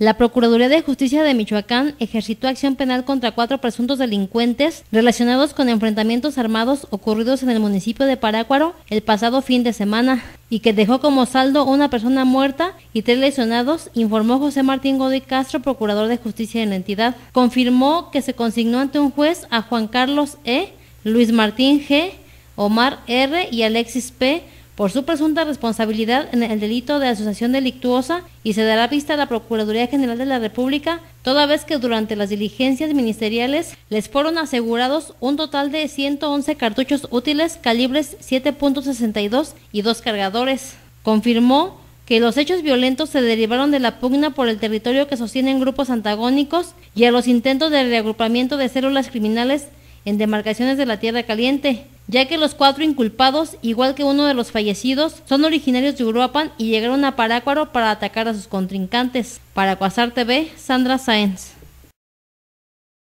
La Procuraduría de Justicia de Michoacán ejercitó acción penal contra cuatro presuntos delincuentes relacionados con enfrentamientos armados ocurridos en el municipio de Parácuaro el pasado fin de semana y que dejó como saldo una persona muerta y tres lesionados, informó José Martín Godoy Castro, procurador de justicia de la entidad. Confirmó que se consignó ante un juez a Juan Carlos E., Luis Martín G., Omar R. y Alexis P., por su presunta responsabilidad en el delito de asociación delictuosa y se dará vista a la Procuraduría General de la República, toda vez que durante las diligencias ministeriales les fueron asegurados un total de 111 cartuchos útiles calibres 7.62 y dos cargadores. Confirmó que los hechos violentos se derivaron de la pugna por el territorio que sostienen grupos antagónicos y a los intentos de reagrupamiento de células criminales en demarcaciones de la Tierra Caliente ya que los cuatro inculpados, igual que uno de los fallecidos, son originarios de Uruapan y llegaron a Parácuaro para atacar a sus contrincantes. Para TV, Sandra Sáenz.